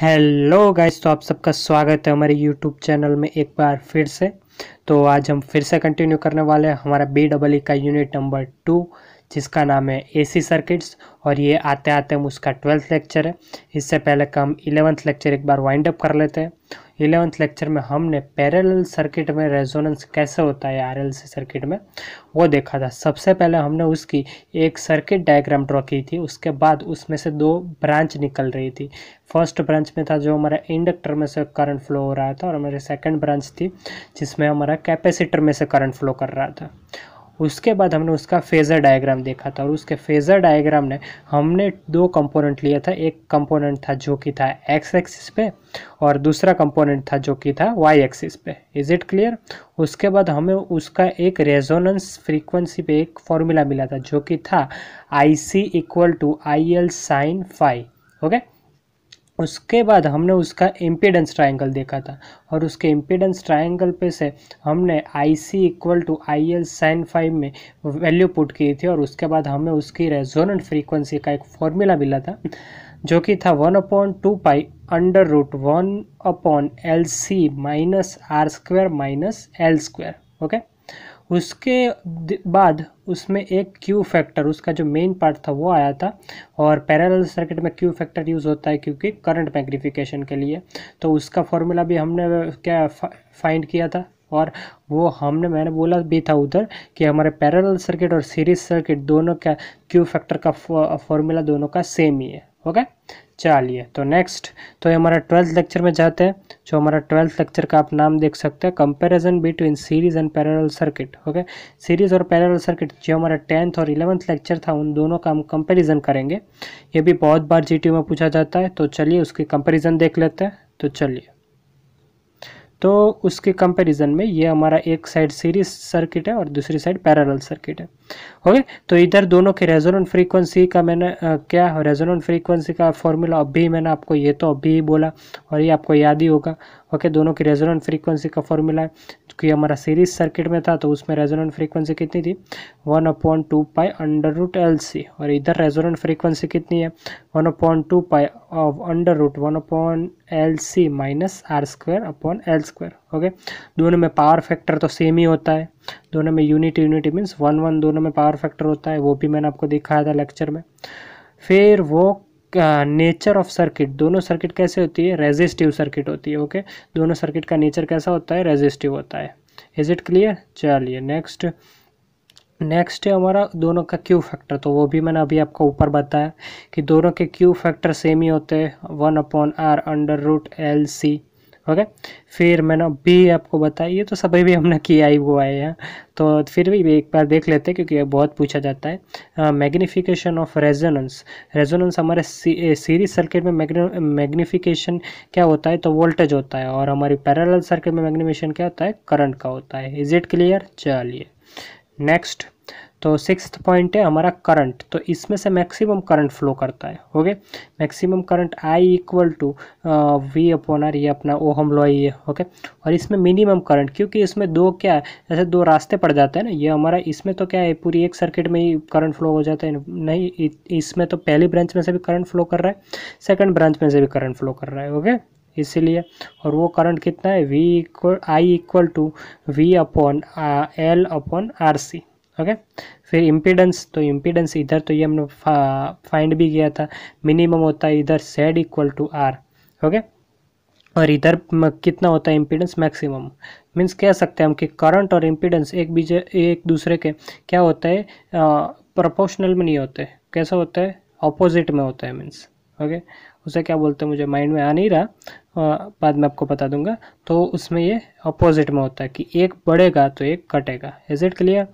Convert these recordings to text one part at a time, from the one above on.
Hello guys तो आप सबका स्वागत है हमारे यूट्यूब चैनल में एक बार फिर से तो आज हम फिर से कंटिन्यू करने वाले हैं हमारा बी डबल ई का यूनिट नंबर टू जिसका नाम है एसी सर्किट्स और ये आते आते हम उसका ट्वेल्थ लेक्चर है इससे पहले का हम इलेवंथ लेक्चर एक बार वाइंड अप कर लेते हैं इलेवंथ लेक्चर में हमने पैरेलल सर्किट में रेजोनेंस कैसे होता है आरएलसी सर्किट में वो देखा था सबसे पहले हमने उसकी एक सर्किट डायग्राम ड्रॉ की थी उसके बाद उसमें से दो ब्रांच निकल रही थी फर्स्ट ब्रांच में था जो हमारा इंडक्टर में से करंट फ्लो हो रहा था और हमारी सेकंड ब्रांच थी जिसमें हमारा कैपेसिटर में से करंट फ्लो कर रहा था उसके बाद हमने उसका फेज़र डायग्राम देखा था और उसके फेज़र डायग्राम ने हमने दो कंपोनेंट लिया था एक कंपोनेंट था जो कि था एक्स एक्सिस पे और दूसरा कंपोनेंट था जो कि था वाई एक्सिस पे इज़ इट क्लियर उसके बाद हमें उसका एक रेजोनेंस फ्रीक्वेंसी पे एक फॉर्मूला मिला था जो कि था I C equal to I L sine five okay उसके बाद हमने उसका इम्पीडेंस ट्रायंगल देखा था और उसके इम्पीडेंस ट्रायंगल पे से हमने I C equal to I L sine five में वैल्यू पुट की थी और उसके बाद हमें उसकी रेजोनेंट फ्रीक्वेंसी का एक फॉर्मूला मिला था जो कि था one upon two pi under root one upon L C minus R square minus L square okay उसके बाद उसमें एक क्यू फैक्टर उसका जो मेन पार्ट था वो आया था और पैरेलल सर्किट में क्यू फैक्टर यूज़ होता है क्योंकि करंट मैग्निफिकेशन के लिए तो उसका फॉर्मूला भी हमने क्या फाइंड किया था और वो हमने मैंने बोला भी था उधर कि हमारे पैरेलल सर्किट और सीरीज सर्किट दोनों का क्यू फैक्टर का फॉर्मूला दोनों का सेम ही है ओके चलिए तो नेक्स्ट तो ये हमारा ट्वेल्थ लेक्चर में जाते हैं जो हमारा ट्वेल्थ लेक्चर का आप नाम देख सकते हैं comparison between series and parallel circuit okay series और पैरेलल सर्किट जो हमारा टेंथ और इलेवंथ लेक्चर था उन दोनों का हम कंपैरिजन करेंगे ये भी बहुत बार जी में पूछा जाता है तो चलिए उसकी कंपेरिजन देख लेते हैं तो चलिए तो उसके कंपेरिजन में ये हमारा एक साइड सीरीज सर्किट है और दूसरी साइड पैरल सर्किट है ओके तो इधर दोनों के रेजोनेंट फ्रीक्वेंसी का मैंने आ, क्या रेजोनेंट फ्रीक्वेंसी का फॉर्मूला अभी मैंने आपको ये तो अभी ही बोला और ये आपको याद ही होगा ओके दोनों की रेजोनेंट फ्रीक्वेंसी का फॉर्मूला है क्योंकि हमारा सीरीज सर्किट में था तो उसमें रेजोनेंट फ्रीक्वेंसी कितनी थी one upon two pi under root L C और इधर रेजोनेंट फ्रीक्वेंसी कितनी है one upon two pi under root one upon L C minus R square upon L square okay दोनों में पावर फैक्टर तो same ही होता है दोनों में unit unit means one one दोनों में पावर फैक्टर होता है वो भी मैंने आपको दिखाया था लेक्चर में फिर वो नेचर ऑफ सर्किट दोनों सर्किट कैसे होती है रेजिस्टिव सर्किट होती है ओके okay? दोनों सर्किट का नेचर कैसा होता है रेजिस्टिव होता है इज इट क्लियर चलिए नेक्स्ट नेक्स्ट है हमारा दोनों का क्यू फैक्टर तो वो भी मैंने अभी आपको ऊपर बताया कि दोनों के क्यू फैक्टर सेम ही होते हैं one upon R under root L C okay फिर मैंने अभी आपको बताया ये तो सभी भी हमने किया ही हुआ है यहाँ तो फिर भी एक बार देख लेते हैं क्योंकि बहुत पूछा जाता है मैग्नीफिकेशन ऑफ रेजोनेंस रेजोनेंस हमारे सीरीज सर्किट में मैग्नीफिकेशन क्या होता है तो वोल्टेज होता है और हमारी पैरल सर्किट में मैग्नीफिकेशन क्या होता है करंट का होता है इज इट क्लियर चलिए नेक्स्ट तो सिक्स पॉइंट है हमारा करंट तो इसमें से मैक्सिमम करंट फ्लो करता है okay maximum current I equal to V upon R ये अपना ओ हम लॉ ही है ओके और इसमें मिनिमम करंट क्योंकि इसमें दो क्या है जैसे दो रास्ते पड़ जाते हैं ना ये हमारा इसमें तो क्या है पूरी एक सर्किट में ही करंट फ्लो हो जाता है नहीं इसमें तो पहली ब्रांच में से भी करंट फ्लो कर रहा है सेकेंड ब्रांच में से भी करंट फ्लो कर रहा है ओके इसीलिए और वो करंट कितना है V equal I equal to V upon L upon R C okay फिर इम्पीडेंस तो इम्पीडेंस इधर तो ये हमने फाइंड भी किया था मिनिमम होता है इधर Z equal to R okay और इधर कितना होता है इम्पीडेंस मैक्सिमम मीन्स कह सकते हैं हम कि करंट और इम्पीडेंस एक बीजे एक दूसरे के क्या होता है प्रोपोर्शनल में नहीं होते कैसा होता है अपोजिट में होता है मीन्स ओके उसे क्या बोलते हैं मुझे माइंड में आ नहीं रहा बाद में आपको बता दूंगा तो उसमें ये अपोजिट में होता है कि एक बढ़ेगा तो एक कटेगा इज इट क्लियर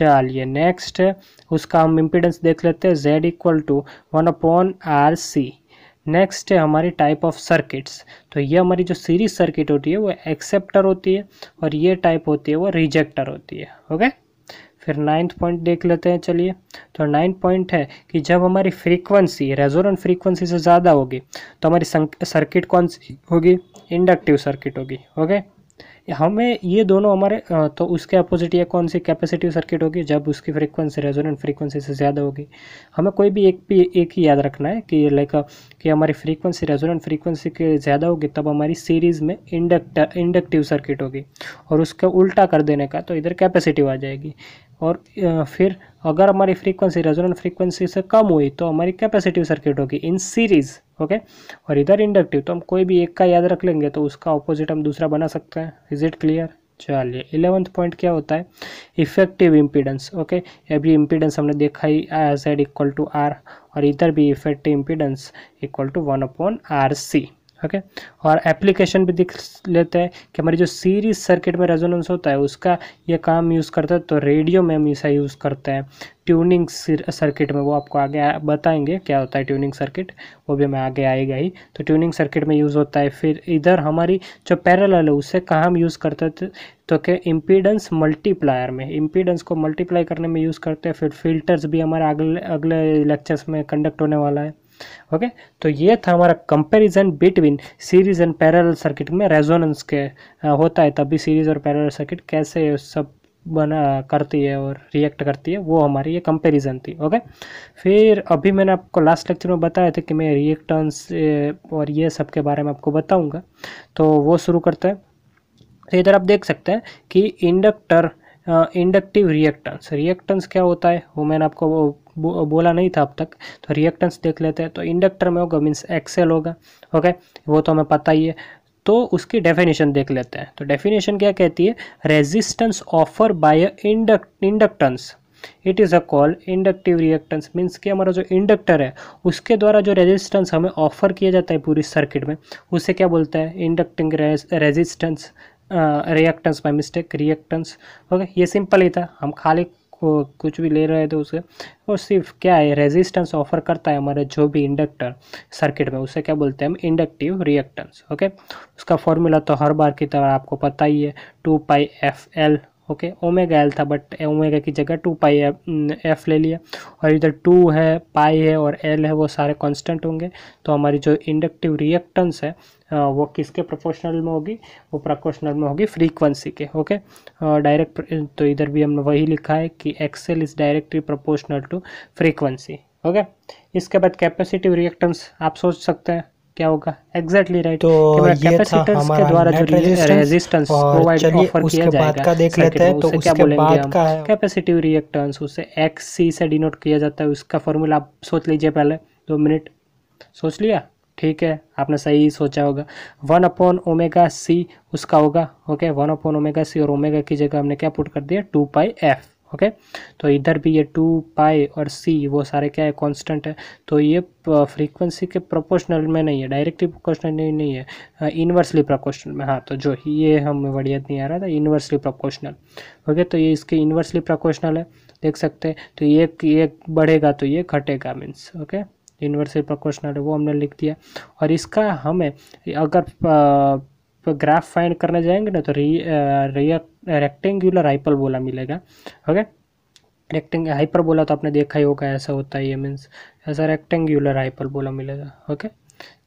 चलिए नेक्स्ट है उसका हम इम्पिडेंस देख लेते हैं Z equal to one upon R C next है हमारी टाइप ऑफ सर्किट्स तो ये हमारी जो सीरीज सर्किट होती है वो एक्सेप्टर होती है और ये टाइप होती है वो रिजेक्टर होती है ओके फिर नाइन्थ पॉइंट देख लेते हैं चलिए तो नाइन्थ पॉइंट है कि जब हमारी फ्रीक्वेंसी रेजोरेंट फ्रीक्वेंसी से ज़्यादा होगी तो हमारी सर्किट कौन सी होगी इंडक्टिव सर्किट होगी ओके हमें ये दोनों हमारे तो उसके अपोजिट या कौन सी कैपेसिटिव सर्किट होगी जब उसकी फ्रीक्वेंसी रेजोनेंट फ्रीक्वेंसी से ज़्यादा होगी हमें कोई भी एक भी एक ही याद रखना है कि लाइक कि हमारी फ्रीक्वेंसी रेजोनेंट फ्रीक्वेंसी के ज़्यादा होगी तब हमारी सीरीज़ में इंडक्ट इंडक्टिव सर्किट होगी और उसका उल्टा कर देने का तो इधर कैपेसिटिव आ जाएगी और फिर अगर हमारी फ्रीक्वेंसी रेजोनेंट फ्रीक्वेंसी से कम हुई तो हमारी कैपेसिटिव सर्किट होगी इन सीरीज़ ओके और इधर इंडक्टिव तो हम कोई भी एक का याद रख लेंगे तो उसका ऑपोजिट हम दूसरा बना सकते हैं इज इट क्लियर चलिए इलेवंथ पॉइंट क्या होता है इफेक्टिव इम्पीडेंस ओके ये भी इम्पीडेंस हमने देखा ही एड इक्वल टू आर और इधर भी effective impedance equal to one upon R C okay okay? और एप्लीकेशन भी दिख लेते हैं कि हमारी जो सीरीज सर्किट में रेजोनेंस होता है उसका ये काम यूज़ करता है तो रेडियो में हम इसे यूज़ करते हैं ट्यूनिंग सर्किट में वो आपको आगे बताएंगे क्या होता है ट्यूनिंग सर्किट वो भी हमें आगे आएगा ही तो ट्यूनिंग सर्किट में यूज़ होता है फिर इधर हमारी जो पैरल है उससे कहाँ हम यूज़ करते थे तो क्या इम्पीडेंस मल्टीप्लायर में इम्पीडेंस को मल्टीप्लाई करने में यूज़ करते हैं फिर फिल्टर्स भी हमारे अगले अगले लेक्चर्स में कंडक्ट होने वाला है ओके तो ये था हमारा comparison between series and parallel circuit में रेजोनेंस के होता है तभी सीरीज और पैरेलल सर्किट कैसे सब बना करती है और रिएक्ट करती है वो हमारी ये कंपैरिजन थी ओके फिर अभी मैंने आपको लास्ट लेक्चर में बताया था कि मैं रिएक्टेंस और ये सब के बारे में आपको बताऊँगा तो वो शुरू करते हैं तो इधर आप देख सकते हैं कि इंडक्टर इंडक्टिव रिएक्टेंस रिएक्टेंस क्या होता है वो मैंने आपको बो, बोला नहीं था अब तक तो रिएक्टेंस देख लेते हैं तो इंडक्टर में होगा मीन्स एक्सेल होगा ओके वो तो हमें पता ही है तो उसकी डेफिनेशन देख लेते हैं तो डेफिनेशन क्या कहती है resistance offer by induct inductance it is a call inductive reactance means कि हमारा जो इंडक्टर है उसके द्वारा जो रेजिस्टेंस हमें ऑफर किया जाता है पूरी सर्किट में उसे क्या बोलता है inducting resistance reactance by mistake reactance okay ये सिंपल ही था हम खाली कुछ भी ले रहे थे उसे और सिर्फ क्या है रेजिस्टेंस ऑफर करता है हमारे जो भी इंडक्टर सर्किट में उसे क्या बोलते हैं हम इंडक्टिव रिएक्टेंस ओके उसका फॉर्मूला तो हर बार की तरह आपको पता ही है two pi F L okay omega L था बट ओमेगा की जगह टू पाई एफ ले लिया और इधर टू है पाई है और एल है वो सारे कांस्टेंट होंगे तो हमारी जो इंडक्टिव रिएक्टेंस है वो किसके प्रोपोर्शनल में होगी वो प्रोपोर्शनल में होगी फ्रीक्वेंसी के ओके डायरेक्ट तो इधर भी हमने वही लिखा है कि X L is directly proportional to frequency okay इसके बाद कैपेसिटिव रिएक्टेंस आप सोच सकते हैं क्या होगा एग्जैक्टली राइट right. तो द्वारा जो रेजिस्टेंस प्रोवाइड ऑफर किया जाएगा देख लेते हैं तो क्या बोलेंगे हम कैपेसिटिव रिएक्टेंस उसे एक्स सी से डिनोट किया जाता है उसका फॉर्मूला आप सोच लीजिए पहले दो मिनट सोच लिया ठीक है आपने सही सोचा होगा वन अपॉन ओमेगा सी उसका होगा okay one upon omega C और ओमेगा की जगह हमने क्या पुट कर दिया टू पाई एफ ओके तो इधर भी ये टू पाई और सी वो सारे क्या है कांस्टेंट है तो ये फ्रीक्वेंसी के प्रोपोर्शनल में नहीं है डायरेक्टली प्रोपोर्शनल नहीं है इन्वर्सली प्रोपोर्शनल में हाँ तो जो ये हम बढ़िया नहीं आ रहा था इन्वर्सली प्रोपोर्शनल ओके तो ये इसके इन्वर्सली प्रोपोर्शनल है देख सकते हैं तो ये एक बढ़ेगा तो ये घटेगा मीन्स ओके इन्वर्सली प्रोपोर्शनल है वो हमने लिख दिया और इसका हमें अगर तो ग्राफ फाइंड करने जाएंगे ना तो रेक्टेंगुलर बोला uh, मिलेगा ओके रेक्टेंग बोला तो आपने देखा ही होगा ऐसा होता है ये मीन्स ऐसा रेक्टेंगुलर बोला मिलेगा ओके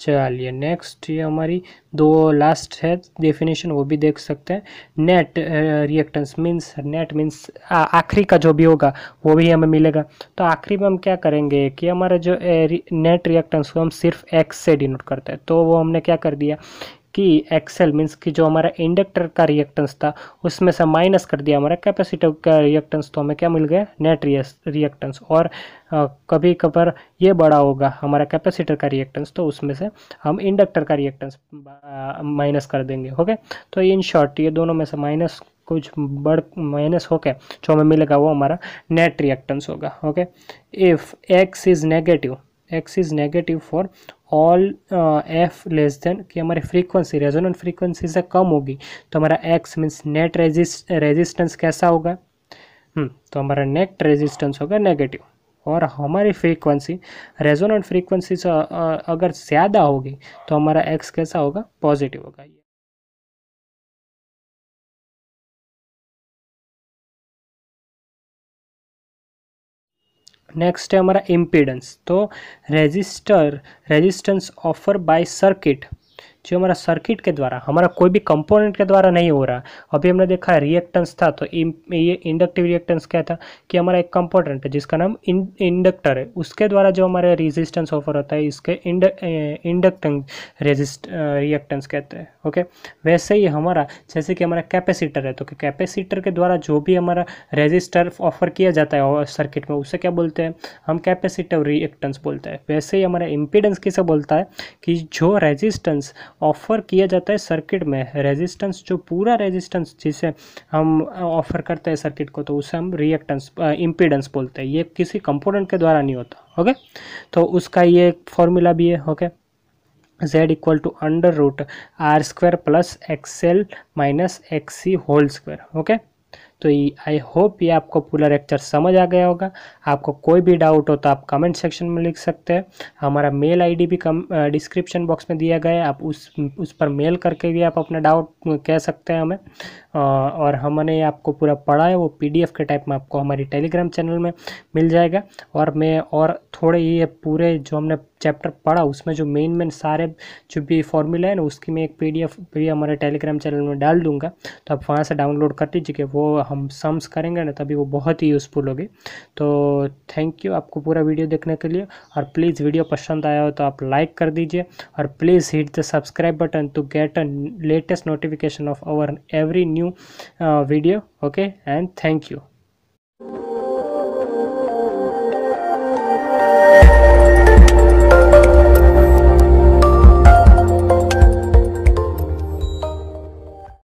चलिए नेक्स्ट ये हमारी दो लास्ट है डेफिनेशन वो भी देख सकते हैं net reactance means net means आखिरी का जो भी होगा वो भी हमें मिलेगा तो आखिरी में हम क्या करेंगे कि हमारा जो नेट uh, रिएक्टेंस को हम सिर्फ एक्स से डिनोट करते हैं तो वो हमने क्या कर दिया कि एक्सेल मीन्स कि जो हमारा इंडक्टर का रिएक्टेंस था उसमें से माइनस कर दिया हमारा कैपेसिटर का रिएक्टेंस तो हमें क्या मिल गया नेट रिएक्टेंस और आ, कभी कभार ये बड़ा होगा हमारा कैपेसिटर का रिएक्टेंस तो उसमें से हम इंडक्टर का रिएक्टेंस माइनस कर देंगे ओके तो इन शॉर्ट ये दोनों में से माइनस कुछ बढ़ माइनस होके जो हमें मिलेगा वो हमारा नेट रिएक्टेंस होगा okay if X is negative X is negative for all F less than कि हमारी फ्रीक्वेंसी रेजोनेंट फ्रीक्वेंसी से कम होगी तो हमारा एक्स मीन्स नेट रेजिस्टेंस कैसा होगा हम्म, तो हमारा नेट रेजिस्टेंस होगा नेगेटिव और हमारी फ्रीक्वेंसी रेजोनेंट फ्रीक्वेंसी से अगर ज़्यादा होगी तो हमारा एक्स कैसा होगा पॉजिटिव होगा ये नेक्स्ट है हमारा इम्पीडेंस तो resistor resistance offer by circuit जो हमारा सर्किट के द्वारा हमारा कोई भी कंपोनेंट के द्वारा नहीं हो रहा अभी हमने देखा है रिएक्टेंस था तो ये इंडक्टिव रिएक्टेंस क्या था कि हमारा एक कंपोनेंट है जिसका नाम इंडक्टर है उसके द्वारा जो हमारा रेजिस्टेंस ऑफर होता है इसके इंडक्टिंग रेजिस्ट रिएक्टेंस कहते हैं ओके वैसे ही हमारा जैसे कि हमारा कैपेसिटर है तो कैपेसिटर के द्वारा जो भी हमारा रेजिस्टर ऑफर किया जाता है सर्किट में उसे क्या बोलते हैं हम कैपेसिटिव रिएक्टेंस बोलते हैं वैसे ही हमारा इंपीडेंस किसे बोलता है कि जो रेजिस्टेंस ऑफ़र किया जाता है सर्किट में रेजिस्टेंस जो पूरा रेजिस्टेंस जिसे हम ऑफ़र करते हैं सर्किट को तो उसे हम रिएक्टेंस इम्पीडेंस बोलते हैं ये किसी कंपोनेंट के द्वारा नहीं होता ओके तो उसका ये फॉर्मूला भी है okay z equal to under root R square plus X L minus X C whole square okay तो आई होप ये आपको पूरा लेक्चर समझ आ गया होगा आपको कोई भी डाउट हो तो आप कमेंट सेक्शन में लिख सकते हैं हमारा मेल आईडी भी कम डिस्क्रिप्शन बॉक्स में दिया गया है आप उस उस पर मेल करके भी आप अपना डाउट कह सकते हैं हमें और हमने आपको पूरा पढ़ा है वो पीडीएफ के टाइप में आपको हमारी टेलीग्राम चैनल में मिल जाएगा और मैं और थोड़े ये पूरे जो हमने चैप्टर पढ़ा उसमें जो मेन मेन सारे जो भी फॉर्मूला है ना उसकी मैं एक पी एफ भी हमारे टेलीग्राम चैनल में डाल दूंगा तो आप वहाँ से डाउनलोड कर लीजिए वो हम सम्स करेंगे ना तभी वो बहुत ही यूज़फुल होगी तो थैंक यू आपको पूरा वीडियो देखने के लिए और प्लीज़ वीडियो पसंद आया हो तो आप लाइक कर दीजिए और please hit the subscribe button to get a latest notification of our every new video okay and thank you